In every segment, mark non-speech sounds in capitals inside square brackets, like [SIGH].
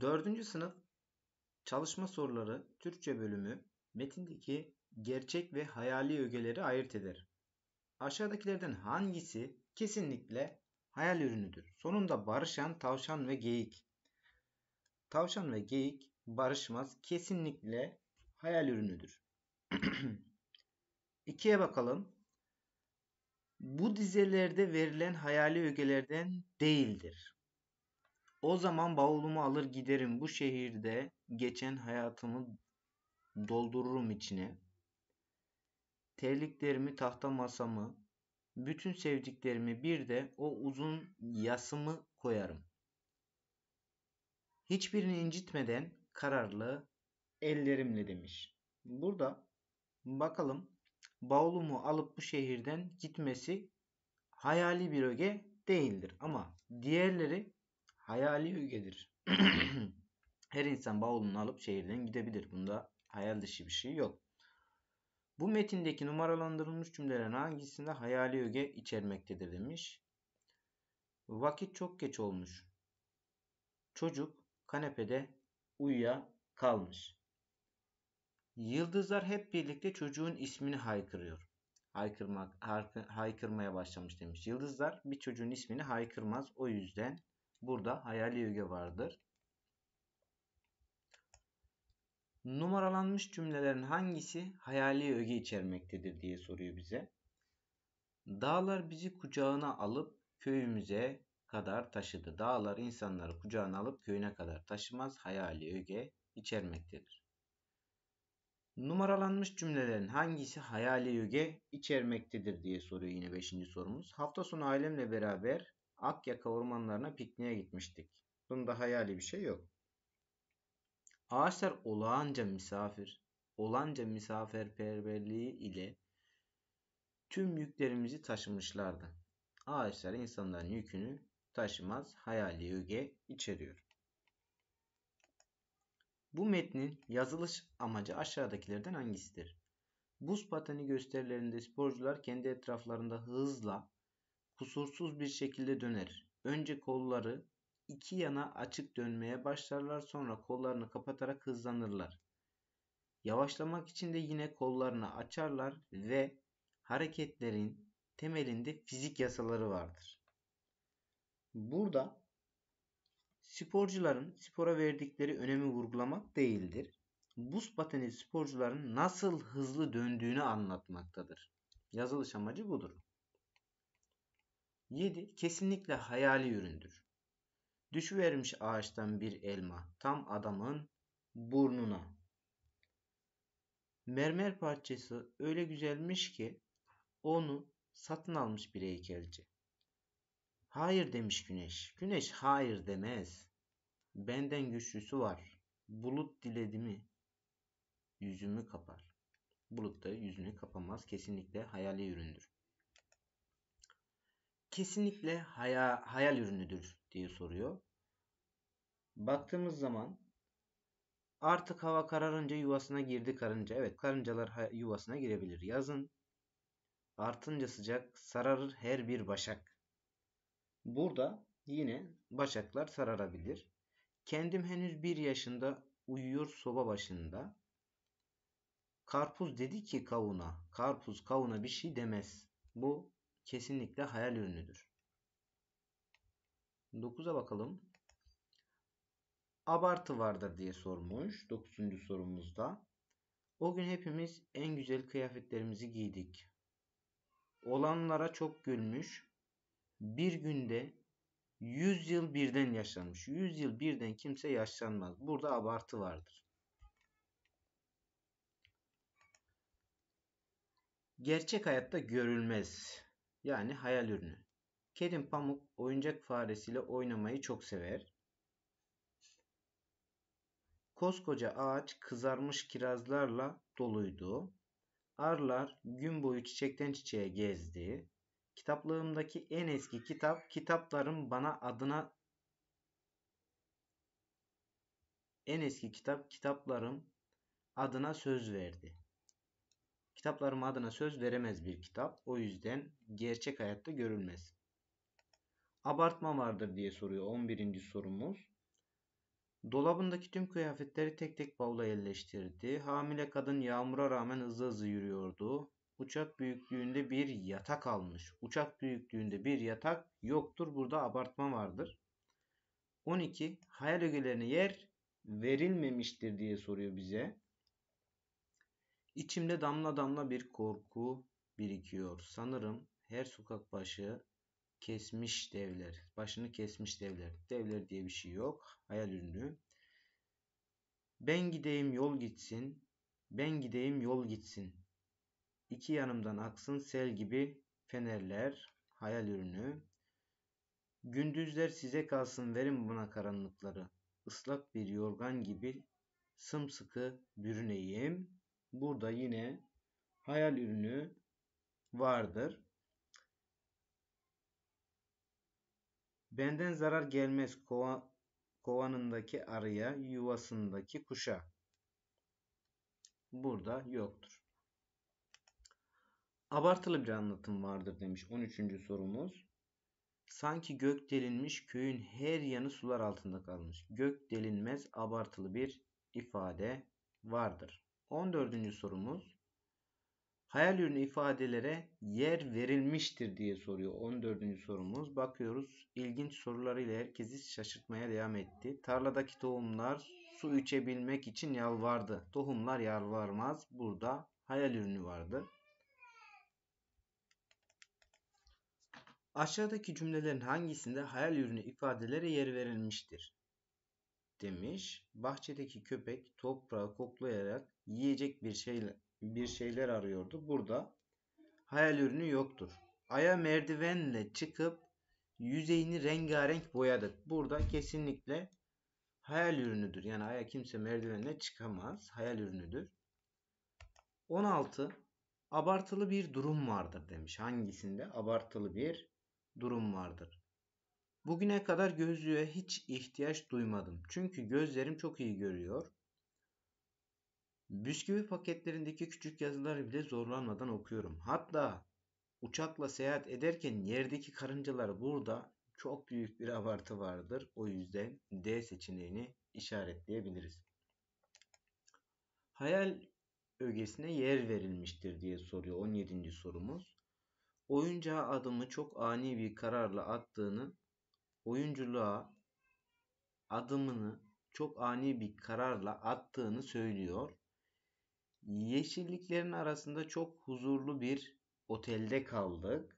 4. sınıf çalışma soruları Türkçe bölümü metindeki gerçek ve hayali ögeleri ayırt eder. Aşağıdakilerden hangisi kesinlikle hayal ürünüdür? Sonunda barışan tavşan ve geyik. Tavşan ve geyik barışmaz kesinlikle hayal ürünüdür. [CLEARS THROAT] İkiye bakalım. Bu dizelerde verilen hayali ögelerden değildir. O zaman bavulumu alır giderim bu şehirde geçen hayatımı doldururum içine. Terliklerimi tahta masamı, bütün sevdiklerimi bir de o uzun yasımı koyarım. Hiçbirini incitmeden kararlı ellerimle demiş. Burada bakalım bavulumu alıp bu şehirden gitmesi hayali bir öge değildir. Ama diğerleri hayali ögedir. [CLEARS THROAT] Her insan bavulunu alıp şehirden gidebilir. Bunda hayal dışı bir şey yok. Bu metindeki numaralandırılmış cümlelerin hangisinde hayali öge içermektedir demiş. Vakit çok geç olmuş. Çocuk kanepede uyuya kalmış. Yıldızlar hep birlikte çocuğun ismini haykırıyor. Haykırmak, haykırmaya başlamış demiş. Yıldızlar bir çocuğun ismini haykırmaz. O yüzden Burada hayali öge vardır. Numaralanmış cümlelerin hangisi hayali öge içermektedir diye soruyor bize. Dağlar bizi kucağına alıp köyümüze kadar taşıdı. Dağlar insanları kucağına alıp köyüne kadar taşımaz hayali öge içermektedir. Numaralanmış cümlelerin hangisi hayali öge içermektedir diye soruyor yine 5. sorumuz. Hafta sonu ailemle beraber Akyaka ormanlarına pikniğe gitmiştik. Bunda hayali bir şey yok. Ağaçlar olağanca misafir, olanca misafirperverliği ile tüm yüklerimizi taşımışlardı. Ağaçlar insanların yükünü taşımaz hayali öge içeriyor. Bu metnin yazılış amacı aşağıdakilerden hangisidir? Buz pateni gösterilerinde sporcular kendi etraflarında hızla kusursuz bir şekilde döner. Önce kolları iki yana açık dönmeye başlarlar sonra kollarını kapatarak hızlanırlar. Yavaşlamak için de yine kollarını açarlar ve hareketlerin temelinde fizik yasaları vardır. Burada sporcuların spora verdikleri önemi vurgulamak değildir. Buz pateni sporcuların nasıl hızlı döndüğünü anlatmaktadır. Yazılış amacı budur. 7. Kesinlikle hayali üründür. Düşüvermiş ağaçtan bir elma tam adamın burnuna. Mermer parçası öyle güzelmiş ki onu satın almış bir heykelci. Hayır demiş güneş. Güneş hayır demez. Benden güçlüsü var. Bulut diledi mi yüzümü kapar. Bulut da yüzünü kapamaz. Kesinlikle hayali üründür kesinlikle haya, hayal ürünüdür diye soruyor. Baktığımız zaman artık hava kararınca yuvasına girdi karınca. Evet karıncalar yuvasına girebilir yazın. Artınca sıcak sararır her bir başak. Burada yine başaklar sararabilir. Kendim henüz bir yaşında uyuyor soba başında. Karpuz dedi ki kavuna, karpuz kavuna bir şey demez. Bu kesinlikle hayal ürünüdür. 9'a bakalım. Abartı vardır diye sormuş 9. sorumuzda. O gün hepimiz en güzel kıyafetlerimizi giydik. Olanlara çok gülmüş. Bir günde 100 yıl birden yaşlanmış. 100 yıl birden kimse yaşlanmaz. Burada abartı vardır. Gerçek hayatta görülmez yani hayal ürünü. Kerim Pamuk oyuncak faresiyle oynamayı çok sever. Koskoca ağaç kızarmış kirazlarla doluydu. Arlar gün boyu çiçekten çiçeğe gezdi. Kitaplığımdaki en eski kitap kitapların bana adına en eski kitap kitaplarım adına söz verdi. Kitaplarım adına söz veremez bir kitap. O yüzden gerçek hayatta görülmez. Abartma vardır diye soruyor 11. sorumuz. Dolabındaki tüm kıyafetleri tek tek bavula yerleştirdi. Hamile kadın yağmura rağmen hızlı hızlı yürüyordu. Uçak büyüklüğünde bir yatak almış. Uçak büyüklüğünde bir yatak yoktur. Burada abartma vardır. 12. Hayal ögelerine yer verilmemiştir diye soruyor bize. İçimde damla damla bir korku birikiyor. Sanırım her sokak başı kesmiş devler. Başını kesmiş devler. Devler diye bir şey yok. Hayal ürünü. Ben gideyim yol gitsin. Ben gideyim yol gitsin. İki yanımdan aksın sel gibi fenerler. Hayal ürünü. Gündüzler size kalsın verin buna karanlıkları. Islak bir yorgan gibi sımsıkı bürüneyim burada yine hayal ürünü vardır. Benden zarar gelmez kova, kovanındaki arıya, yuvasındaki kuşa. Burada yoktur. Abartılı bir anlatım vardır demiş 13. sorumuz. Sanki gök delinmiş köyün her yanı sular altında kalmış. Gök delinmez abartılı bir ifade vardır. 14. sorumuz hayal ürünü ifadelere yer verilmiştir diye soruyor 14. sorumuz. Bakıyoruz ilginç sorularıyla herkesi şaşırtmaya devam etti. Tarladaki tohumlar su içebilmek için yalvardı. Tohumlar yalvarmaz. Burada hayal ürünü vardı. Aşağıdaki cümlelerin hangisinde hayal ürünü ifadelere yer verilmiştir? demiş. Bahçedeki köpek toprağı koklayarak yiyecek bir şeyle bir şeyler arıyordu. Burada hayal ürünü yoktur. Aya merdivenle çıkıp yüzeyini rengarenk boyadık. Burada kesinlikle hayal ürünüdür. Yani aya kimse merdivenle çıkamaz. Hayal ürünüdür. 16. Abartılı bir durum vardır demiş. Hangisinde? Abartılı bir durum vardır. Bugüne kadar gözlüğe hiç ihtiyaç duymadım. Çünkü gözlerim çok iyi görüyor. Bisküvi paketlerindeki küçük yazıları bile zorlanmadan okuyorum. Hatta uçakla seyahat ederken yerdeki karıncalar burada çok büyük bir abartı vardır. O yüzden D seçeneğini işaretleyebiliriz. Hayal ögesine yer verilmiştir diye soruyor 17. sorumuz. Oyuncağa adımı çok ani bir kararla attığını oyunculuğa adımını çok ani bir kararla attığını söylüyor. Yeşilliklerin arasında çok huzurlu bir otelde kaldık.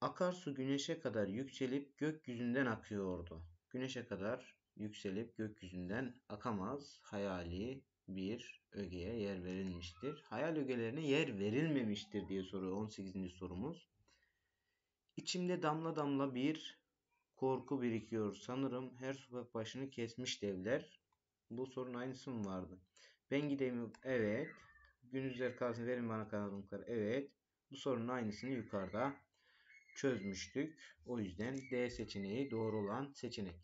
Akarsu güneşe kadar yükselip gökyüzünden akıyordu. Güneşe kadar yükselip gökyüzünden akamaz hayali bir ögeye yer verilmiştir. Hayal ögelerine yer verilmemiştir diye soruyor 18. sorumuz. İçimde damla damla bir korku birikiyor. Sanırım her sokak başını kesmiş devler. Bu sorun aynısı mı vardı? Ben gideyim Evet. Günüzler kalsın verin bana kanalım Evet. Bu sorunun aynısını yukarıda çözmüştük. O yüzden D seçeneği doğru olan seçenek.